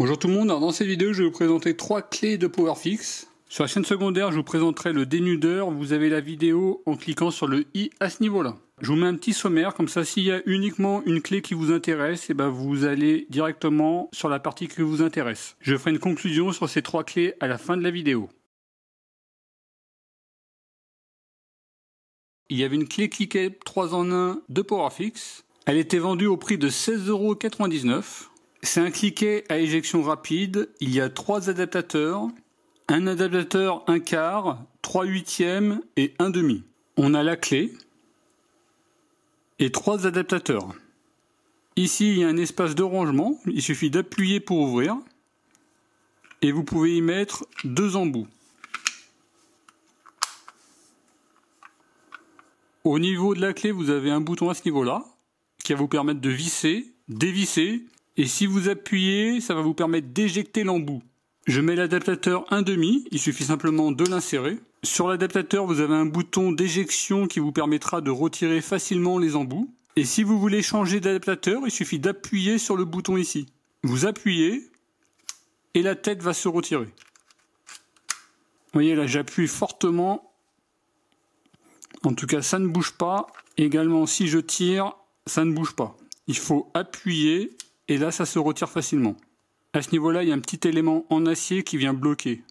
Bonjour tout le monde, dans cette vidéo je vais vous présenter trois clés de PowerFix. Sur la chaîne secondaire je vous présenterai le dénudeur, vous avez la vidéo en cliquant sur le i à ce niveau là. Je vous mets un petit sommaire, comme ça s'il y a uniquement une clé qui vous intéresse, et eh ben, vous allez directement sur la partie qui vous intéresse. Je ferai une conclusion sur ces trois clés à la fin de la vidéo. Il y avait une clé cliquet 3 en 1 de PowerFix. Elle était vendue au prix de 16,99€ c'est un cliquet à éjection rapide. Il y a trois adaptateurs, un adaptateur un quart, trois huitièmes et un demi. On a la clé et trois adaptateurs. Ici, il y a un espace de rangement. Il suffit d'appuyer pour ouvrir. Et vous pouvez y mettre deux embouts. Au niveau de la clé, vous avez un bouton à ce niveau-là qui va vous permettre de visser, dévisser et si vous appuyez, ça va vous permettre d'éjecter l'embout. Je mets l'adaptateur 1,5, il suffit simplement de l'insérer. Sur l'adaptateur, vous avez un bouton d'éjection qui vous permettra de retirer facilement les embouts. Et si vous voulez changer d'adaptateur, il suffit d'appuyer sur le bouton ici. Vous appuyez et la tête va se retirer. Vous voyez là, j'appuie fortement. En tout cas, ça ne bouge pas. Également, si je tire, ça ne bouge pas. Il faut appuyer et là ça se retire facilement. À ce niveau-là, il y a un petit élément en acier qui vient bloquer,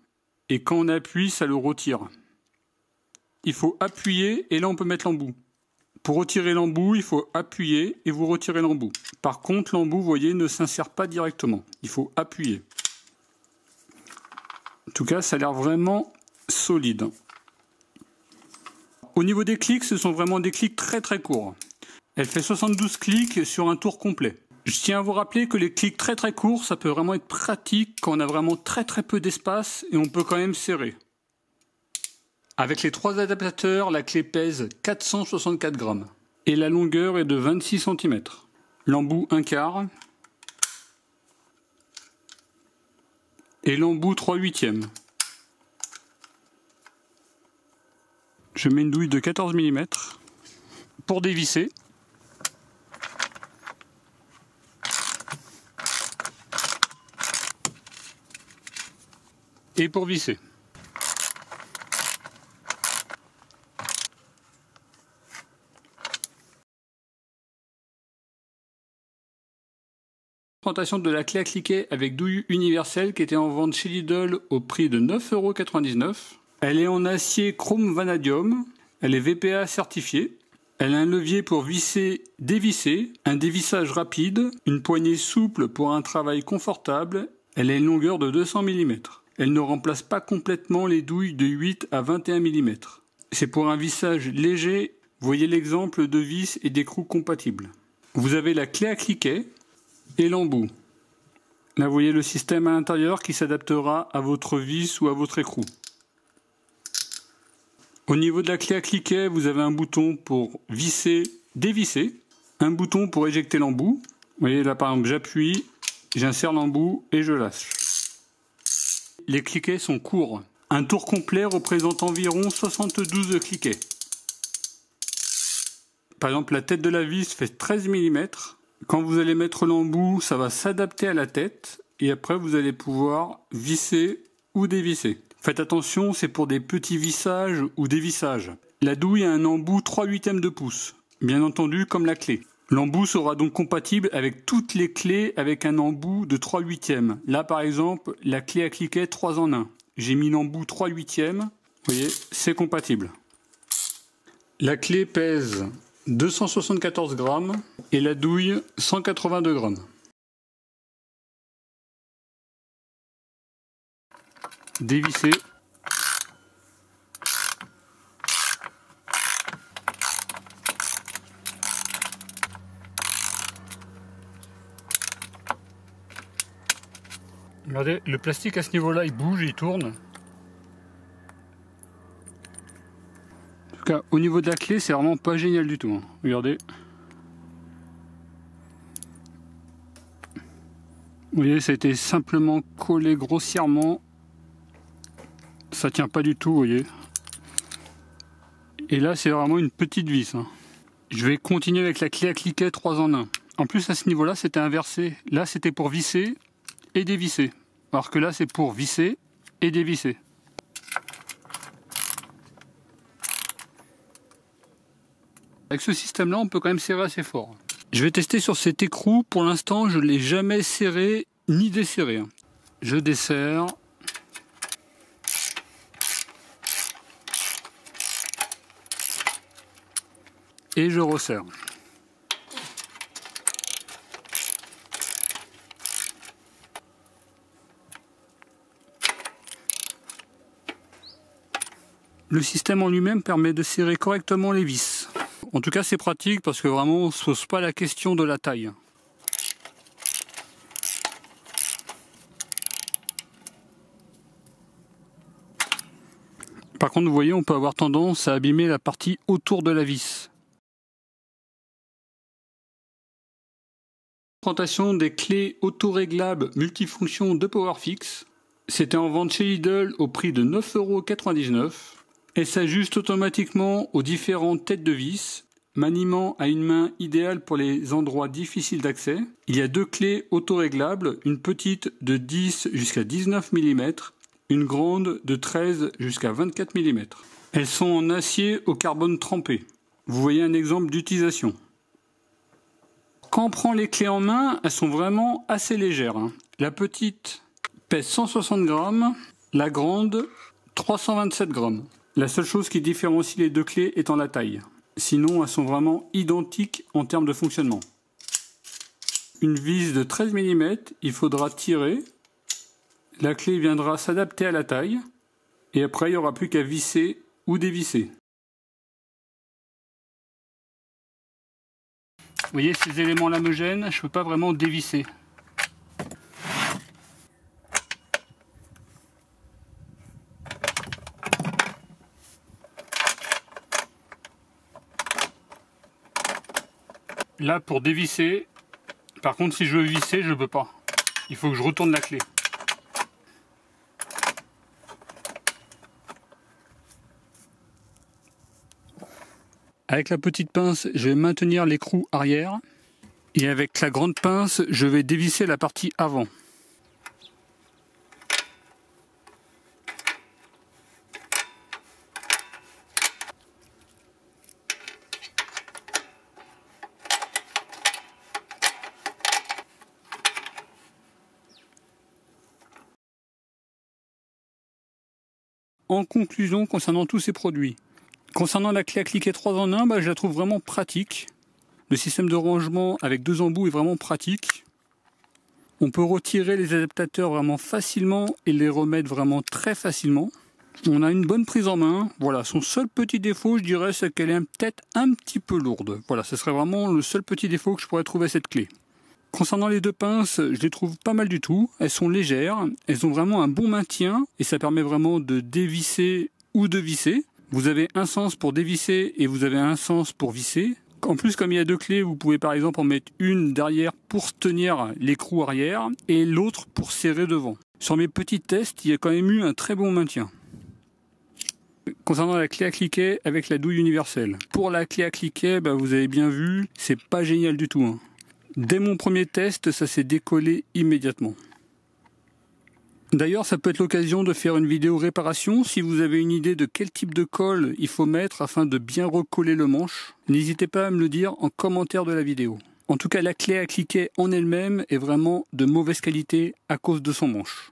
et quand on appuie, ça le retire. Il faut appuyer, et là on peut mettre l'embout. Pour retirer l'embout, il faut appuyer et vous retirez l'embout. Par contre, l'embout, vous voyez, ne s'insère pas directement. Il faut appuyer. En tout cas, ça a l'air vraiment solide. Au niveau des clics, ce sont vraiment des clics très très courts. Elle fait 72 clics sur un tour complet. Je tiens à vous rappeler que les clics très très courts, ça peut vraiment être pratique quand on a vraiment très très peu d'espace et on peut quand même serrer. Avec les trois adaptateurs, la clé pèse 464 grammes et la longueur est de 26 cm. L'embout 1 quart et l'embout 3 huitièmes. Je mets une douille de 14 mm pour dévisser. et pour visser. Présentation de la clé à cliquer avec douille universelle qui était en vente chez Lidl au prix de 9,99€. Elle est en acier chrome vanadium, elle est VPA certifiée, elle a un levier pour visser, dévisser, un dévissage rapide, une poignée souple pour un travail confortable, elle a une longueur de 200 mm elle ne remplace pas complètement les douilles de 8 à 21 mm. C'est pour un vissage léger, voyez l'exemple de vis et d'écrou compatibles. Vous avez la clé à cliquer et l'embout. Là, vous voyez le système à l'intérieur qui s'adaptera à votre vis ou à votre écrou. Au niveau de la clé à cliquer, vous avez un bouton pour visser, dévisser, un bouton pour éjecter l'embout. Vous voyez là, par exemple, j'appuie, j'insère l'embout et je lâche. Les cliquets sont courts. Un tour complet représente environ 72 cliquets. Par exemple, la tête de la vis fait 13 mm. Quand vous allez mettre l'embout, ça va s'adapter à la tête et après vous allez pouvoir visser ou dévisser. Faites attention, c'est pour des petits vissages ou dévissages. La douille a un embout 3 8 de pouce, bien entendu comme la clé. L'embout sera donc compatible avec toutes les clés avec un embout de 3 huitièmes. Là par exemple, la clé à cliquet 3 en 1. J'ai mis l'embout 3 huitièmes. Vous voyez, c'est compatible. La clé pèse 274 grammes et la douille 182 grammes. Dévisser. Regardez, le plastique à ce niveau-là, il bouge, il tourne. En tout cas, au niveau de la clé, c'est vraiment pas génial du tout. Hein. Regardez. Vous voyez, ça a été simplement collé grossièrement. Ça tient pas du tout, vous voyez. Et là, c'est vraiment une petite vis. Hein. Je vais continuer avec la clé à cliquet 3 en 1. En plus, à ce niveau-là, c'était inversé. Là, c'était pour visser et dévisser. Alors que là, c'est pour visser et dévisser. Avec ce système-là, on peut quand même serrer assez fort. Je vais tester sur cet écrou. Pour l'instant, je ne l'ai jamais serré ni desserré. Je desserre. Et je resserre. Le système en lui-même permet de serrer correctement les vis. En tout cas, c'est pratique parce que vraiment, on ne se pose pas la question de la taille. Par contre, vous voyez, on peut avoir tendance à abîmer la partie autour de la vis. Présentation des clés auto-réglables multifonctions de PowerFix. C'était en vente chez Lidl au prix de 9,99€. Elle s'ajuste automatiquement aux différentes têtes de vis, maniement à une main idéale pour les endroits difficiles d'accès. Il y a deux clés autoréglables, une petite de 10 jusqu'à 19 mm, une grande de 13 jusqu'à 24 mm. Elles sont en acier au carbone trempé. Vous voyez un exemple d'utilisation. Quand on prend les clés en main, elles sont vraiment assez légères. Hein. La petite pèse 160 grammes, la grande 327 grammes. La seule chose qui différencie les deux clés étant la taille. Sinon, elles sont vraiment identiques en termes de fonctionnement. Une vis de 13 mm, il faudra tirer. La clé viendra s'adapter à la taille. Et après, il n'y aura plus qu'à visser ou dévisser. Vous voyez, ces éléments-là me gênent, je ne peux pas vraiment dévisser. pour dévisser, par contre, si je veux visser, je peux pas. Il faut que je retourne la clé. Avec la petite pince, je vais maintenir l'écrou arrière. Et avec la grande pince, je vais dévisser la partie avant. en conclusion concernant tous ces produits. Concernant la clé à cliquer 3 en 1, bah, je la trouve vraiment pratique. Le système de rangement avec deux embouts est vraiment pratique. On peut retirer les adaptateurs vraiment facilement et les remettre vraiment très facilement. On a une bonne prise en main. Voilà, son seul petit défaut, je dirais, c'est qu'elle est peut-être un petit peu lourde. Voilà, ce serait vraiment le seul petit défaut que je pourrais trouver à cette clé. Concernant les deux pinces, je les trouve pas mal du tout. Elles sont légères, elles ont vraiment un bon maintien et ça permet vraiment de dévisser ou de visser. Vous avez un sens pour dévisser et vous avez un sens pour visser. En plus, comme il y a deux clés, vous pouvez par exemple en mettre une derrière pour tenir l'écrou arrière et l'autre pour serrer devant. Sur mes petits tests, il y a quand même eu un très bon maintien. Concernant la clé à cliquer avec la douille universelle. Pour la clé à cliquer, bah, vous avez bien vu, c'est pas génial du tout. Hein. Dès mon premier test, ça s'est décollé immédiatement. D'ailleurs, ça peut être l'occasion de faire une vidéo réparation. Si vous avez une idée de quel type de colle il faut mettre afin de bien recoller le manche, n'hésitez pas à me le dire en commentaire de la vidéo. En tout cas, la clé à cliquer en elle-même est vraiment de mauvaise qualité à cause de son manche.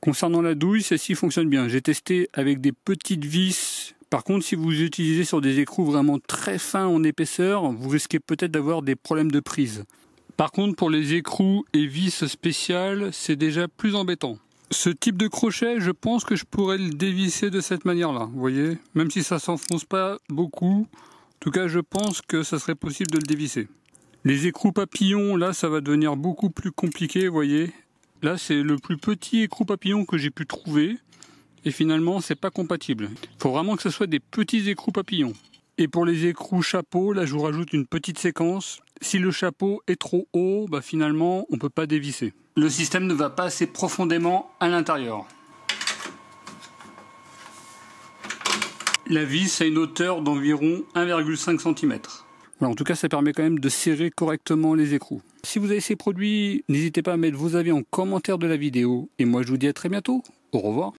Concernant la douille, celle-ci fonctionne bien. J'ai testé avec des petites vis. Par contre, si vous utilisez sur des écrous vraiment très fins en épaisseur, vous risquez peut-être d'avoir des problèmes de prise. Par contre, pour les écrous et vis spéciales, c'est déjà plus embêtant. Ce type de crochet, je pense que je pourrais le dévisser de cette manière-là, vous voyez Même si ça s'enfonce pas beaucoup, en tout cas, je pense que ça serait possible de le dévisser. Les écrous papillons, là, ça va devenir beaucoup plus compliqué, vous voyez Là, c'est le plus petit écrou papillon que j'ai pu trouver, et finalement, c'est pas compatible. Il faut vraiment que ce soit des petits écrous papillons. Et pour les écrous chapeaux, là, je vous rajoute une petite séquence si le chapeau est trop haut, bah finalement, on ne peut pas dévisser. Le système ne va pas assez profondément à l'intérieur. La vis a une hauteur d'environ 1,5 cm. Bah, en tout cas, ça permet quand même de serrer correctement les écrous. Si vous avez ces produits, n'hésitez pas à mettre vos avis en commentaire de la vidéo. Et moi, je vous dis à très bientôt. Au revoir.